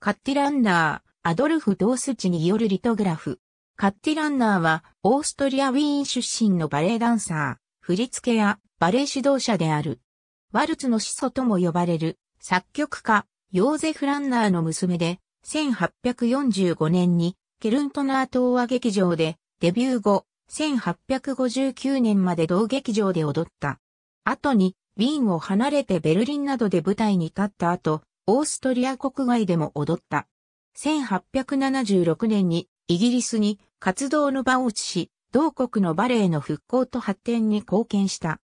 カッティランナー、アドルフ・ドースチによるリトグラフ。カッティランナーは、オーストリア・ウィーン出身のバレエダンサー、振付やバレエ指導者である。ワルツの始祖とも呼ばれる、作曲家、ヨーゼフ・ランナーの娘で、1845年に、ケルントナー東和劇場で、デビュー後、1859年まで同劇場で踊った。後に、ウィーンを離れてベルリンなどで舞台に立った後、オーストリア国外でも踊った。1876年にイギリスに活動の場を移し、同国のバレエの復興と発展に貢献した。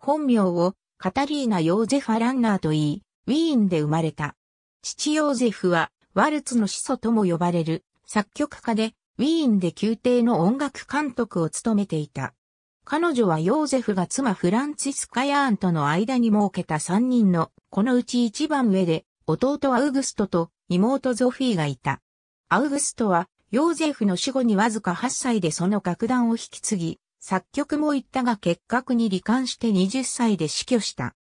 本名をカタリーナ・ヨーゼファ・ランナーと言い、ウィーンで生まれた。父ヨーゼフはワルツの始祖とも呼ばれる作曲家で、ウィーンで宮廷の音楽監督を務めていた。彼女はヨーゼフが妻フランツィスカヤーンとの間に設けた3人の、このうち一番上で、弟アウグストと妹ゾフィーがいた。アウグストは、ヨーゼフの死後にわずか8歳でその楽団を引き継ぎ、作曲も言ったが結核に罹患して20歳で死去した。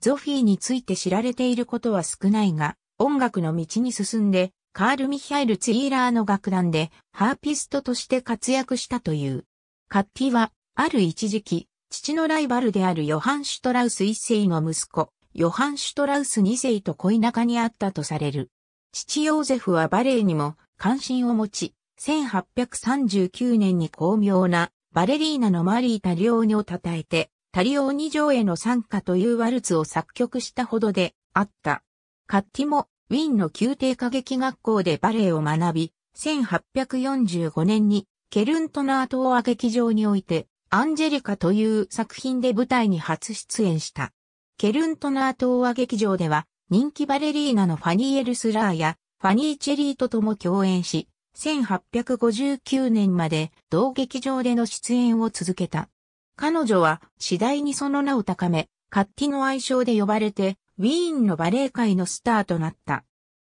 ゾフィーについて知られていることは少ないが、音楽の道に進んで、カール・ミヒャイル・ツイーラーの楽団でハーピストとして活躍したという。カッティは、ある一時期、父のライバルであるヨハン・シュトラウス一世の息子、ヨハン・シュトラウス2世と恋仲にあったとされる。父ヨーゼフはバレエにも関心を持ち、1839年に巧妙なバレリーナのマリー・タリオーニを称えて、タリオーニ上への参加というワルツを作曲したほどであった。カッティもウィンの宮廷歌劇学校でバレエを学び、1845年にケルントナートーア劇場において、アンジェリカという作品で舞台に初出演した。ケルントナー東和劇場では、人気バレリーナのファニー・エルスラーやファニー・チェリーととも共演し、1859年まで同劇場での出演を続けた。彼女は次第にその名を高め、カッティの愛称で呼ばれて、ウィーンのバレエ界のスターとなった。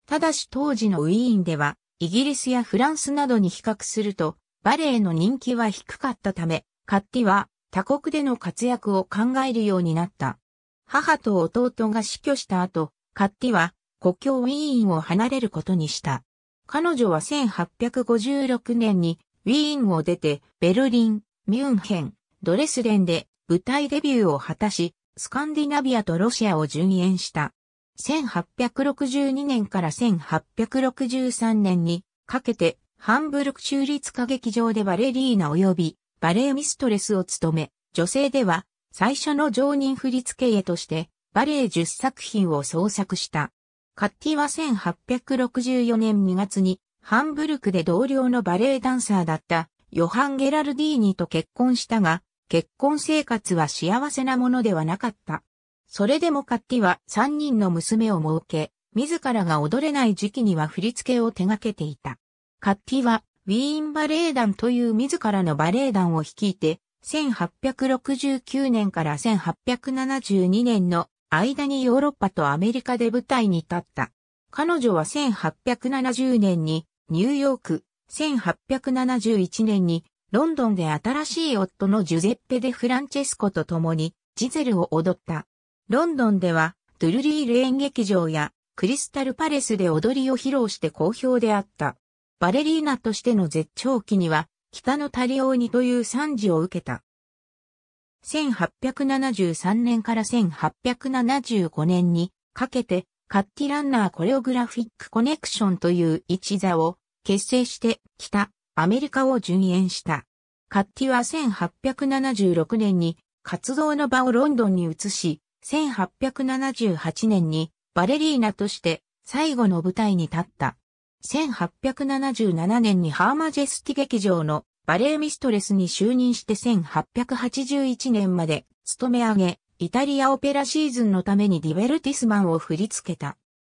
ただし当時のウィーンでは、イギリスやフランスなどに比較すると、バレエの人気は低かったため、カッティは他国での活躍を考えるようになった。母と弟が死去した後、カッティは故郷ウィーンを離れることにした。彼女は1856年にウィーンを出てベルリン、ミュンヘン、ドレスデンで舞台デビューを果たし、スカンディナビアとロシアを順延した。1862年から1863年にかけてハンブルク中立歌劇場でバレリーナ及びバレエミストレスを務め、女性では最初の常任振付絵として、バレエ10作品を創作した。カッティは1864年2月に、ハンブルクで同僚のバレエダンサーだったヨハン・ゲラルディーニと結婚したが、結婚生活は幸せなものではなかった。それでもカッティは3人の娘を設け、自らが踊れない時期には振り付けを手掛けていた。カッティはウィーンバレエ団という自らのバレエ団を率いて、1869年から1872年の間にヨーロッパとアメリカで舞台に立った。彼女は1870年にニューヨーク、1871年にロンドンで新しい夫のジュゼッペ・デ・フランチェスコと共にジゼルを踊った。ロンドンではドゥルリール演劇場やクリスタルパレスで踊りを披露して好評であった。バレリーナとしての絶頂期には北のオ量にという賛辞を受けた。1873年から1875年にかけて、カッティランナーコレオグラフィックコネクションという一座を結成して北アメリカを順延した。カッティは1876年に活動の場をロンドンに移し、1878年にバレリーナとして最後の舞台に立った。1877年にハーマジェスティ劇場のバレエミストレスに就任して1881年まで勤め上げ、イタリアオペラシーズンのためにディベルティスマンを振り付けた。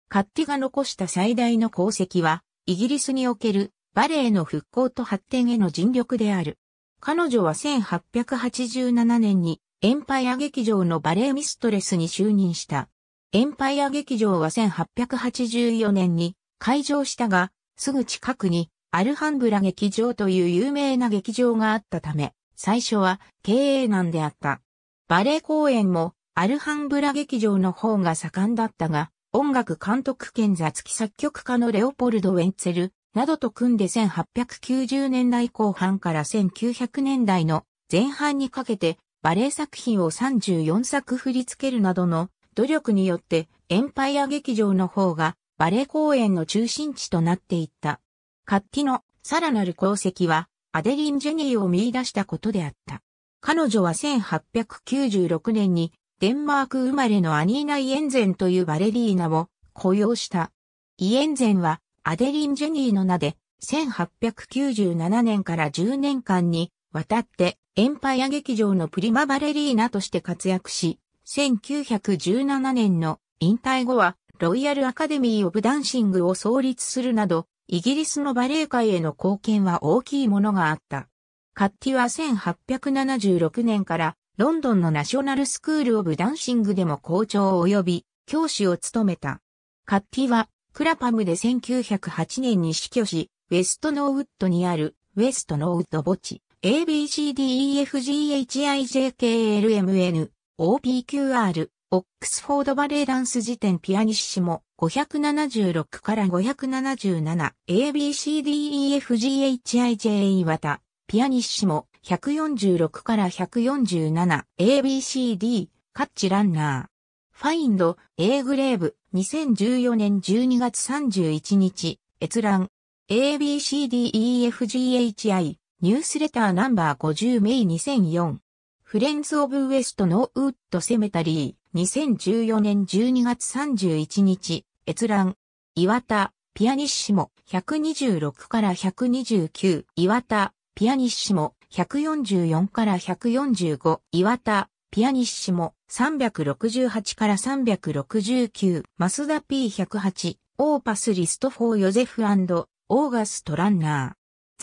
カッティが残した最大の功績は、イギリスにおけるバレエの復興と発展への尽力である。彼女は1887年にエンパイア劇場のバレエミストレスに就任した。エンパイア劇場は1884年に開場したが、すぐ近くにアルハンブラ劇場という有名な劇場があったため、最初は経営難であった。バレエ公演もアルハンブラ劇場の方が盛んだったが、音楽監督兼雑き作曲家のレオポルド・ウェンツェルなどと組んで1890年代後半から1900年代の前半にかけてバレエ作品を34作振り付けるなどの努力によってエンパイア劇場の方がバレ公演の中心地となっていった。カッティのさらなる功績は、アデリン・ジェニーを見出したことであった。彼女は1896年に、デンマーク生まれのアニーナ・イエンゼンというバレリーナを雇用した。イエンゼンは、アデリン・ジェニーの名で、1897年から10年間に、わたって、エンパイア劇場のプリマバレリーナとして活躍し、1917年の引退後は、ロイヤルアカデミー・オブ・ダンシングを創立するなど、イギリスのバレエ界への貢献は大きいものがあった。カッティは1876年からロンドンのナショナルスクール・オブ・ダンシングでも校長及び教師を務めた。カッティはクラパムで1908年に死去し、ウェストノーウッドにあるウェストノーウッド墓地 ABCDEFGHIJKLMN OPQR オックスフォードバレエダンス辞典ピアニッシモ576から577 ABCDEFGHIJA 綿ピアニッシモ146から147 ABCD カッチランナーファインド A グレーブ2014年12月31日閲覧 ABCDEFGHI ニュースレターナンバー50メイ2004フレンズ・オブ・ウエスト・ノーウッド・セメタリー2014年12月31日、閲覧。岩田、ピアニッシモ、126から129。岩田、ピアニッシモ、144から145。岩田、ピアニッシモ、368から369。マスダ P108。オーパスリストフォーヨゼフオーガストランナ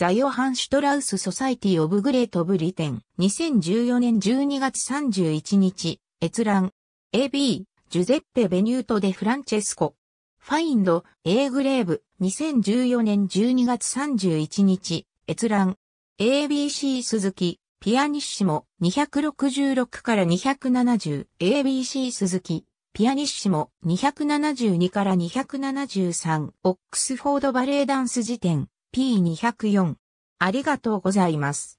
ー。ザヨハン・シュトラウス・ソサイティ・オブ・グレート・ブリテン。2014年12月31日。閲覧。AB、ジュゼッペ・ベニュート・デ・フランチェスコ。ファインド、A グレーブ、2014年12月31日、閲覧。ABC 鈴木、ピアニッシモ、266から270。ABC 鈴木、ピアニッシモ、272から273。オックスフォードバレエダンス辞典、P204。ありがとうございます。